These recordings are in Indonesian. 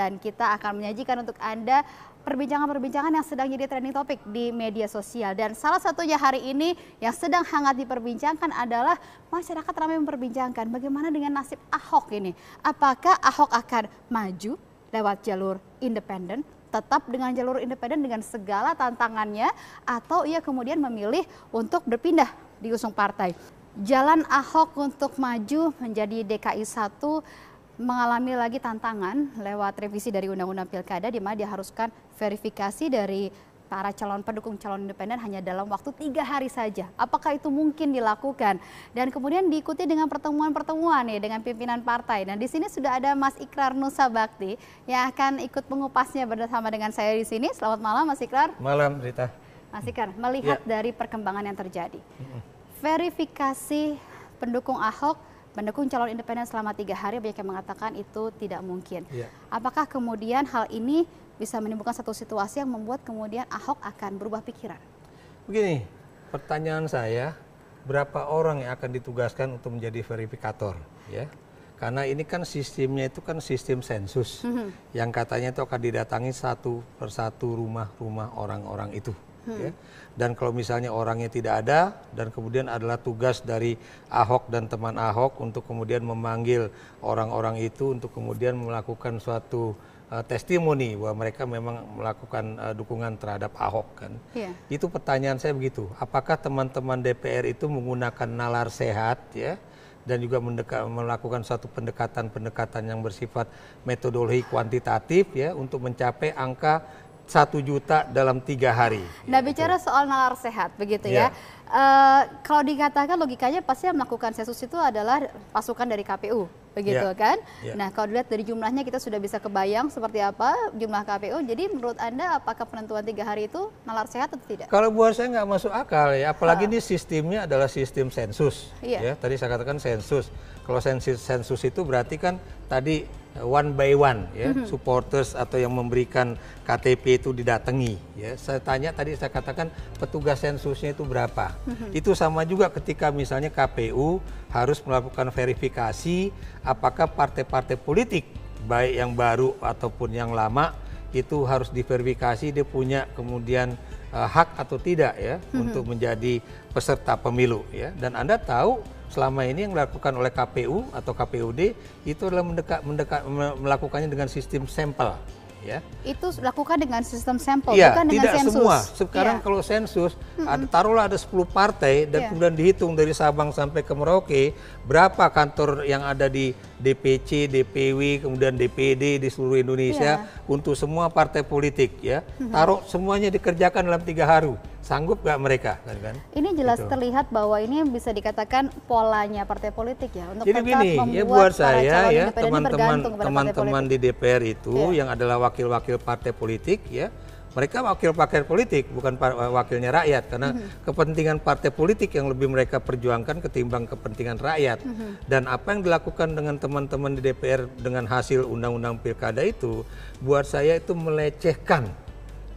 dan kita akan menyajikan untuk Anda perbincangan-perbincangan yang sedang jadi trending topik di media sosial. Dan salah satunya hari ini yang sedang hangat diperbincangkan adalah masyarakat ramai memperbincangkan bagaimana dengan nasib Ahok ini. Apakah Ahok akan maju lewat jalur independen, tetap dengan jalur independen dengan segala tantangannya, atau ia kemudian memilih untuk berpindah diusung partai. Jalan Ahok untuk maju menjadi DKI 1 mengalami lagi tantangan lewat revisi dari Undang-Undang Pilkada di mana diharuskan verifikasi dari para calon pendukung calon independen hanya dalam waktu tiga hari saja. Apakah itu mungkin dilakukan? Dan kemudian diikuti dengan pertemuan-pertemuan ya dengan pimpinan partai. Nah di sini sudah ada Mas Ikrar Nusa Bakti yang akan ikut mengupasnya bersama dengan saya di sini. Selamat malam Mas Ikrar. Malam Rita. Mas Ikrar, melihat ya. dari perkembangan yang terjadi. Verifikasi pendukung Ahok mendukung calon independen selama tiga hari banyak yang mengatakan itu tidak mungkin. Yeah. Apakah kemudian hal ini bisa menimbulkan satu situasi yang membuat kemudian Ahok akan berubah pikiran? Begini, pertanyaan saya, berapa orang yang akan ditugaskan untuk menjadi verifikator? Ya, karena ini kan sistemnya itu kan sistem sensus mm -hmm. yang katanya itu akan didatangi satu persatu rumah-rumah orang-orang itu. Hmm. Ya. Dan kalau misalnya orangnya tidak ada dan kemudian adalah tugas dari Ahok dan teman Ahok untuk kemudian memanggil orang-orang itu untuk kemudian melakukan suatu uh, testimoni bahwa mereka memang melakukan uh, dukungan terhadap Ahok kan. Yeah. Itu pertanyaan saya begitu. Apakah teman-teman DPR itu menggunakan nalar sehat ya? dan juga mendekat, melakukan satu pendekatan-pendekatan yang bersifat metodologi kuantitatif ya untuk mencapai angka satu juta dalam tiga hari. Nah gitu. bicara gitu. soal nalar sehat begitu ya. ya. E, kalau dikatakan logikanya pasti yang melakukan sensus itu adalah pasukan dari KPU begitu yeah. kan? Yeah. Nah, kalau dilihat dari jumlahnya kita sudah bisa kebayang seperti apa jumlah KPU. Jadi menurut Anda apakah penentuan tiga hari itu nalar sehat atau tidak? Kalau buat saya nggak masuk akal ya, apalagi ini sistemnya adalah sistem sensus. Yeah. Ya, tadi saya katakan sensus. Kalau sensus sensus itu berarti kan tadi eh, one by one ya, mm -hmm. supporters atau yang memberikan KTP itu didatangi ya. Saya tanya tadi saya katakan petugas sensusnya itu berapa? Mm -hmm. Itu sama juga ketika misalnya KPU harus melakukan verifikasi apakah partai-partai politik baik yang baru ataupun yang lama itu harus diverifikasi dia punya kemudian uh, hak atau tidak ya hmm. untuk menjadi peserta pemilu ya dan Anda tahu selama ini yang dilakukan oleh KPU atau KPUD itu adalah mendekat, mendekat melakukannya dengan sistem sampel ya. Itu lakukan dengan sistem sampel ya, bukan tidak dengan sensus. semua. Sekarang ya. kalau sensus ada taruhlah ada 10 partai dan ya. kemudian dihitung dari Sabang sampai ke Merauke berapa kantor yang ada di DPC, DPW, kemudian DPD di seluruh Indonesia ya. untuk semua partai politik ya. Taruh semuanya dikerjakan dalam tiga hari sanggup nggak mereka kan, kan ini jelas gitu. terlihat bahwa ini bisa dikatakan polanya partai politik ya untuk jadi gini ya buat saya ya teman-teman teman-teman di DPR itu ya. yang adalah wakil-wakil partai politik ya mereka wakil pakai politik bukan eh, wakilnya rakyat karena mm -hmm. kepentingan partai politik yang lebih mereka perjuangkan ketimbang kepentingan rakyat mm -hmm. dan apa yang dilakukan dengan teman-teman di DPR dengan hasil undang-undang pilkada itu buat saya itu melecehkan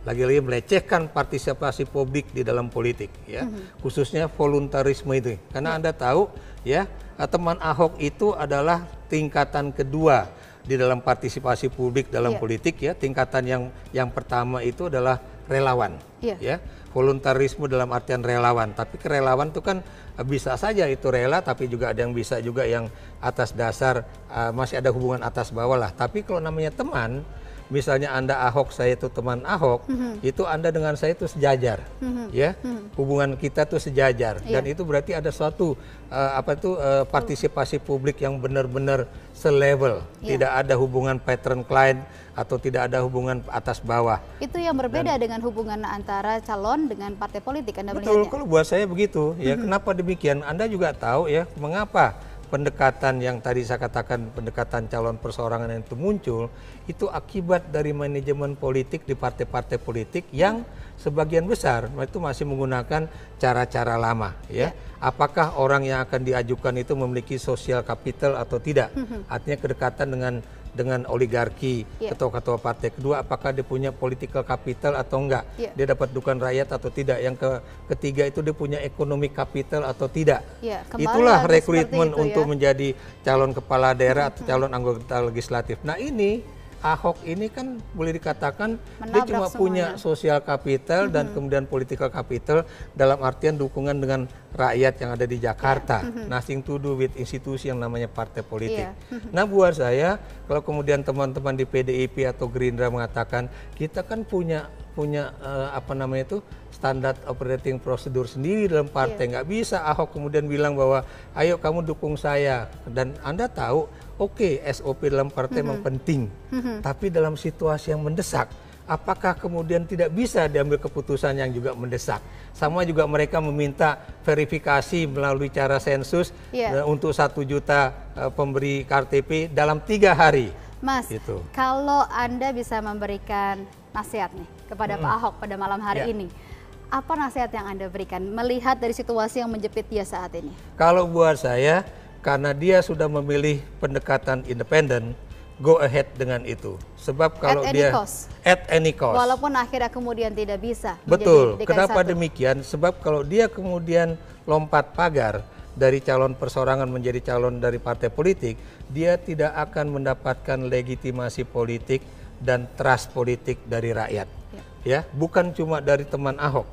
lagi-lagi melecehkan partisipasi publik di dalam politik ya mm -hmm. khususnya voluntarisme itu karena mm anda tahu ya teman Ahok itu adalah tingkatan kedua di dalam partisipasi publik dalam yeah. politik ya tingkatan yang yang pertama itu adalah relawan yeah. ya voluntarisme dalam artian relawan tapi kerelawan itu kan eh, bisa saja itu rela tapi juga ada yang bisa juga yang atas dasar uh, masih ada hubungan atas bawah lah tapi kalau namanya teman misalnya Anda Ahok, saya itu teman Ahok, mm -hmm. itu Anda dengan saya itu sejajar. Mm -hmm. Ya. Mm -hmm. Hubungan kita tuh sejajar yeah. dan itu berarti ada suatu uh, apa itu uh, partisipasi publik yang benar-benar selevel. Yeah. Tidak ada hubungan patron client atau tidak ada hubungan atas bawah. Itu yang berbeda Dan, dengan hubungan antara calon dengan partai politik Anda betul, melihatnya. Betul, kalau buat saya begitu. Ya, mm -hmm. kenapa demikian? Anda juga tahu ya mengapa pendekatan yang tadi saya katakan pendekatan calon perseorangan yang itu muncul itu akibat dari manajemen politik di partai-partai politik yang sebagian besar itu masih menggunakan cara-cara lama ya. Apakah orang yang akan diajukan itu memiliki sosial capital atau tidak? Mm-hmm. Artinya kedekatan dengan dengan oligarki ketua iya. ketua-ketua partai. Kedua, apakah dia punya political capital atau enggak? Yeah. Dia dapat dukungan rakyat atau tidak? Yang ke ketiga itu dia punya ekonomi capital atau tidak? Yeah, iya, Itulah rekrutmen itu, ya. untuk menjadi calon kepala daerah mm -hmm. atau calon anggota legislatif. Nah ini Ahok ini kan boleh dikatakan Menabrak dia cuma semuanya. punya sosial kapital mm -hmm. dan kemudian political kapital dalam artian dukungan dengan rakyat yang ada di Jakarta. nasi Mm -hmm. Nothing to do with institusi yang namanya partai politik. Yeah. Mm-hmm. Nah buat saya kalau kemudian teman-teman di PDIP atau Gerindra mengatakan kita kan punya punya uh, apa namanya itu standar operating prosedur sendiri dalam partai. Iya. Nggak bisa Ahok kemudian bilang bahwa ayo kamu dukung saya dan Anda tahu oke okay, SOP dalam partai mm -hmm. memang penting. Mm -hmm. Tapi dalam situasi yang mendesak apakah kemudian tidak bisa diambil keputusan yang juga mendesak. Sama juga mereka meminta verifikasi melalui cara sensus yeah. Iya. untuk satu juta uh, pemberi KTP dalam tiga hari. Mas, gitu. kalau Anda bisa memberikan nasihat nih kepada hmm. Pak Ahok pada malam hari ya. ini. Apa nasihat yang Anda berikan melihat dari situasi yang menjepit dia saat ini? Kalau buat saya, karena dia sudah memilih pendekatan independen, go ahead dengan itu. Sebab kalau at dia cost. at any cost. Walaupun akhirnya kemudian tidak bisa. Betul. Kenapa 1. demikian? Sebab kalau dia kemudian lompat pagar, dari calon persorangan menjadi calon dari partai politik, dia tidak akan mendapatkan legitimasi politik dan trust politik dari rakyat. Ya, ya bukan cuma dari teman Ahok.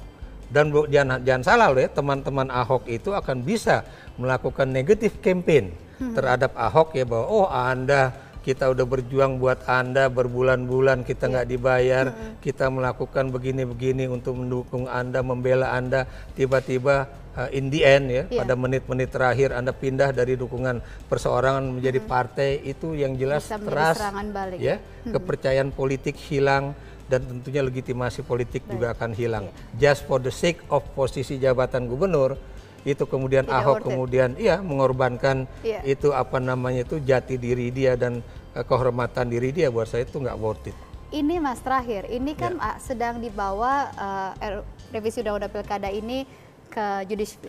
Dan bu, jangan, jangan salah loh ya, teman-teman Ahok itu akan bisa melakukan negatif campaign hmm. terhadap Ahok ya bahwa oh Anda kita udah berjuang buat Anda berbulan-bulan kita nggak yeah. dibayar, mm -hmm. kita melakukan begini-begini untuk mendukung Anda, membela Anda, tiba-tiba uh, in the end ya, yeah. pada menit-menit terakhir Anda pindah dari dukungan perseorangan menjadi mm -hmm. partai itu yang jelas teras ya, mm -hmm. kepercayaan politik hilang dan tentunya legitimasi politik Baik. juga akan hilang. Yeah. Just for the sake of posisi jabatan gubernur, itu kemudian Tidak Ahok kemudian iya mengorbankan yeah. itu apa namanya itu jati diri dia dan uh, kehormatan diri dia buat saya itu nggak worth it. Ini Mas terakhir, ini kan yeah. Iya. sedang dibawa uh, revisi undang-undang pilkada ini ke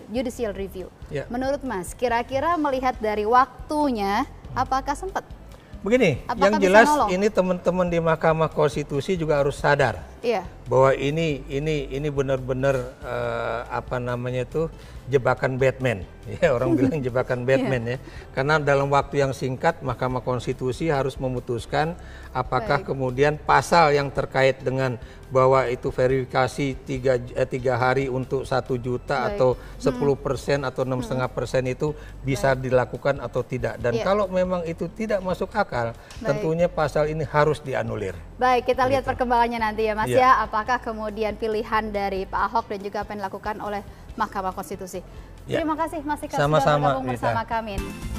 judicial review. Yeah. Menurut Mas, kira-kira melihat dari waktunya, apakah sempat? Begini, Apakah yang jelas ini teman-teman di Mahkamah Konstitusi juga harus sadar yeah. bahwa ini ini ini benar-benar uh, apa namanya tuh jebakan Batman ya orang bilang jebakan iya. Batman yeah. ya karena dalam waktu yang singkat Mahkamah Konstitusi harus memutuskan apakah Baik. kemudian pasal yang terkait dengan bahwa itu verifikasi tiga eh, tiga hari untuk satu juta Baik. atau 10 hmm. persen hmm. atau enam hmm. setengah persen itu bisa Baik. dilakukan atau tidak dan yeah. kalau memang itu tidak masuk akal Baik. tentunya pasal ini harus dianulir. Baik kita lihat perkembangannya nanti ya Mas ya, iya. apakah kemudian pilihan dari Pak Ahok dan juga apa yang dilakukan oleh Mahkamah Konstitusi. Yeah. Terima kasih Mas Ika sudah bergabung bersama kami.